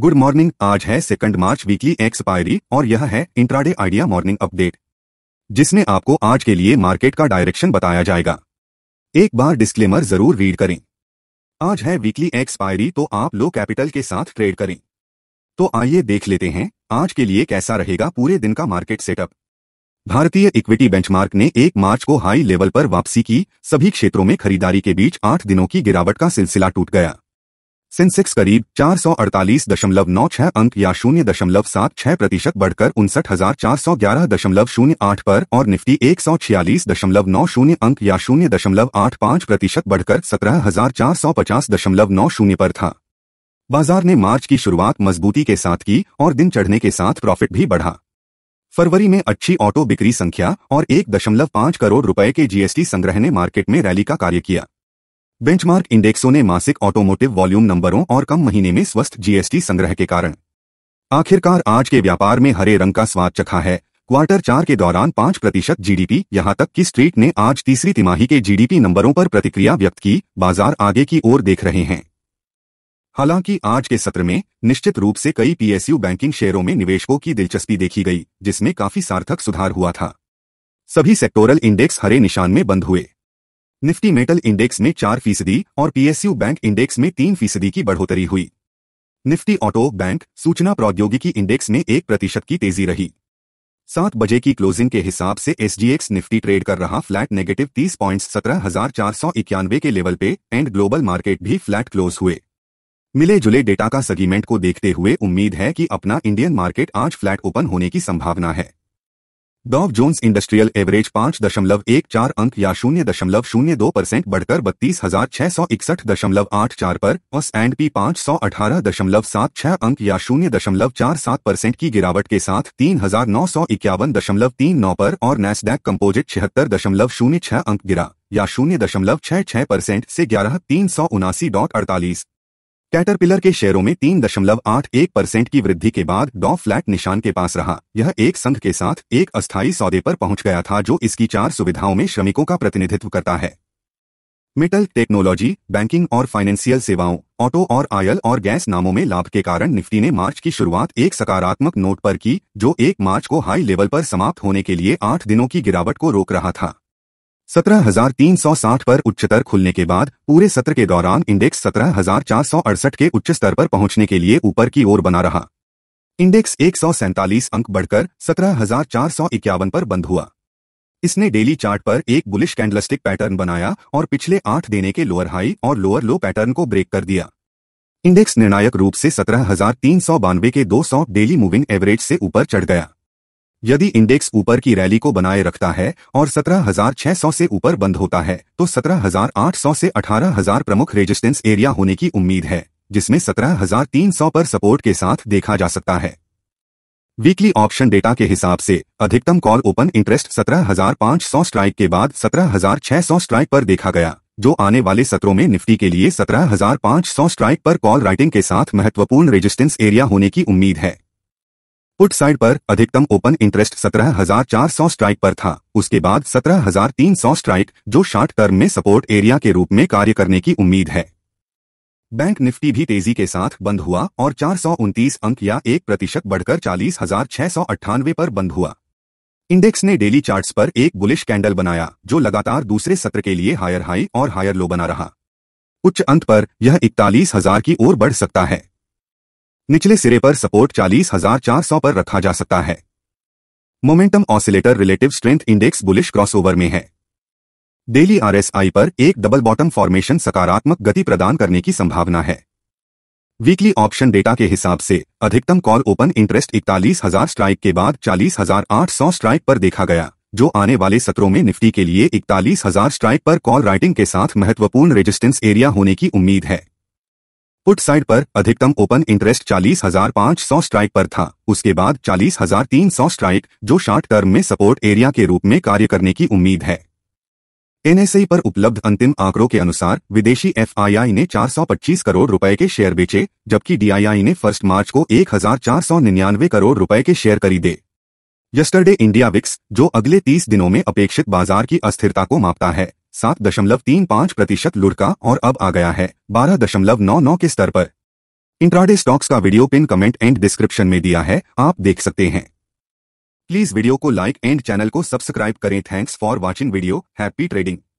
good morning आज है second मार्च weekly expiry और यह है इंट्राडे आइडिया मॉर्निंग अपडेट जिसने आपको आज के लिए मार्केट का डायरेक्शन बताया जाएगा एक बार डिस्क्लेमर जरूर रीड करें आज है वीकली एक्सपायरी तो आप लो कैपिटल के साथ ट्रेड करें तो आइए देख लेते हैं आज के लिए कैसा रहेगा पूरे दिन का मार्केट सेटअप भारतीय इक्विटी बेंचमार्क ने एक मार्च को हाई लेवल पर वापसी की सभी क्षेत्रों में खरीदारी के बीच आठ दिनों की गिरावट का सिलसिला टूट गया सेंसेक्स करीब चार अंक या शून्य दशमलव सात छह प्रतिशत बढ़कर उनसठ हजार चार सौ ग्यारह दशमलव शून्य आठ आरोप और निफ्टी एक सौ छियालीस दशमलव नौ शून्य अंक या शून्य दशमलव आठ पाँच प्रतिशत बढ़कर सत्रह हजार चार सौ पचास दशमलव नौ शून्य आरोप था बाजार ने मार्च की शुरुआत मजबूती के साथ की और दिन चढ़ने के साथ प्रॉफिट भी बढ़ा फरवरी में अच्छी ऑटो बिक्री संख्या और एक दशमलव पाँच करोड़ रुपए के जीएसटी संग्रह ने मार्केट में रैली का कार्य किया बेंचमार्क इंडेक्सों ने मासिक ऑटोमोटिव वॉल्यूम नंबरों और कम महीने में स्वस्थ जीएसटी संग्रह के कारण आखिरकार आज के व्यापार में हरे रंग का स्वाद चखा है क्वार्टर चार के दौरान पांच प्रतिशत जीडीपी यहां तक कि स्ट्रीट ने आज तीसरी तिमाही के जीडीपी नंबरों पर प्रतिक्रिया व्यक्त की बाजार आगे की ओर देख रहे हैं हालांकि आज के सत्र में निश्चित रूप से कई पीएसयू बैंकिंग शेयरों में निवेशकों की दिलचस्पी देखी गई जिसमें काफी सार्थक सुधार हुआ था सभी सेक्टोरल इंडेक्स हरे निशान में बंद हुए निफ्टी मेटल इंडेक्स में चार फीसदी और पीएसयू बैंक इंडेक्स में तीन फीसदी की बढ़ोतरी हुई निफ्टी ऑटो बैंक सूचना प्रौद्योगिकी इंडेक्स में एक प्रतिशत की तेजी रही सात बजे की क्लोजिंग के हिसाब से एसजीएक्स निफ्टी ट्रेड कर रहा फ्लैट नेगेटिव तीस पॉइंट सत्रह हजार चार सौ इक्यानवे के लेवल पे एंड ग्लोबल मार्केट भी फ्लैट क्लोज हुए मिले जुले डेटा का सेगमेंट को देखते हुए उम्मीद है कि अपना इंडियन मार्केट आज फ्लैट ओपन होने की संभावना है डॉव जोन्स इंडस्ट्रियल एवरेज पाँच दशमलव एक चार अंक या शून्य दशमलव शून्य दो परसेंट बढ़कर बत्तीस हजार छह सौ इकसठ दशमलव आठ चार पर और एंड पी पाँच सौ अठारह दशमलव सात छह अंक या शून्य दशमलव चार सात परसेंट की गिरावट के साथ तीन हजार नौ सौ इक्यावन दशमलव तीन नौ पर और नेस्डैक कंपोजिट छिहत्तर दशमलव शून्य छह अंक गिरा या शून्य दशमलव छह छह परसेंट से ग्यारह तीन सौ उनासी डॉट अड़तालीस कैटरपिलर के शेयरों में तीन दशमलव आठ एक परसेंट की वृद्धि के बाद डॉ फ्लैट निशान के पास रहा यह एक संघ के साथ एक अस्थायी सौदे पर पहुंच गया था जो इसकी चार सुविधाओं में श्रमिकों का प्रतिनिधित्व करता है मेटल टेक्नोलॉजी बैंकिंग और फाइनेंशियल सेवाओं ऑटो और आयल और गैस नामों में लाभ के कारण निफ्टी ने मार्च की शुरुआत एक सकारात्मक नोट पर की जो एक मार्च को हाई लेवल पर समाप्त होने के लिए आठ दिनों की गिरावट को रोक रहा था 17,360 पर उच्चतर खुलने के बाद पूरे सत्र के दौरान इंडेक्स सत्रह के उच्च स्तर पर पहुंचने के लिए ऊपर की ओर बना रहा इंडेक्स एक अंक बढ़कर सत्रह पर बंद हुआ इसने डेली चार्ट पर एक बुलिश कैंडलस्टिक पैटर्न बनाया और पिछले आठ देने के लोअर हाई और लोअर लो पैटर्न को ब्रेक कर दिया इंडेक्स निर्णायक रूप से सत्रह के 200 डेली मूविंग एवरेज से ऊपर चढ़ गया यदि इंडेक्स ऊपर की रैली को बनाए रखता है और 17,600 से ऊपर बंद होता है तो 17,800 से 18,000 प्रमुख रेजिस्टेंस एरिया होने की उम्मीद है जिसमें 17,300 पर सपोर्ट के साथ देखा जा सकता है वीकली ऑप्शन डेटा के हिसाब से अधिकतम कॉल ओपन इंटरेस्ट 17,500 स्ट्राइक के बाद 17,600 स्ट्राइक पर देखा गया जो आने वाले सत्रों में निफ्टी के लिए 17,500 स्ट्राइक पर कॉल राइटिंग के साथ महत्वपूर्ण रेजिस्टेंस एरिया होने की उम्मीद है पुट साइड पर अधिकतम ओपन इंटरेस्ट 17,400 स्ट्राइक पर था उसके बाद 17,300 स्ट्राइक जो शॉर्ट टर्म में सपोर्ट एरिया के रूप में कार्य करने की उम्मीद है बैंक निफ्टी भी तेजी के साथ बंद हुआ और चार अंक या एक प्रतिशत बढ़कर चालीस पर बंद हुआ इंडेक्स ने डेली चार्ट्स पर एक बुलिश कैंडल बनाया जो लगातार दूसरे सत्र के लिए हायर हाई और हायर लो बना रहा उच्च अंत पर यह इकतालीस हजार की ओर बढ़ सकता है निचले सिरे पर सपोर्ट चालीस हजार चार सौ पर रखा जा सकता है momentum oscillator relative strength index bullish crossover में है डेली आरएसआई पर एक डबल बॉटम फॉर्मेशन सकारात्मक गति प्रदान करने की संभावना है वीकली ऑप्शन डेटा के हिसाब से अधिकतम कॉल ओपन इंटरेस्ट इकतालीस हजार स्ट्राइक के बाद चालीस हजार आठ सौ स्ट्राइक पर देखा गया जो आने वाले सत्रों में निफ्टी के लिए इकतालीस हजार स्ट्राइक पर कॉल राइटिंग के साथ महत्वपूर्ण रेजिस्टेंस एरिया होने की उम्मीद है पुट साइड पर अधिकतम ओपन इंटरेस्ट चालीस हजार पाँच सौ स्ट्राइक पर था उसके बाद चालीस हजार तीन सौ स्ट्राइक जो शॉर्ट टर्म में सपोर्ट एरिया के रूप में कार्य करने की उम्मीद है एनएसई पर उपलब्ध अंतिम आंकड़ों के अनुसार विदेशी एफआईआई ने 425 करोड़ रुपए के शेयर बेचे जबकि डीआईआई ने फर्स्ट मार्च को एक करोड़ रुपए के शेयर खरीदे यस्टरडे इंडिया विक्स जो अगले 30 दिनों में अपेक्षित बाजार की अस्थिरता को मापता है सात दशमलव तीन पाँच प्रतिशत लुढ़का और अब आ गया है बारह दशमलव नौ नौ के स्तर पर इंट्राडे स्टॉक्स का video pin comment and description में दिया है आप देख सकते हैं प्लीज वीडियो को लाइक एंड चैनल को सब्सक्राइब करें thanks for watching video happy trading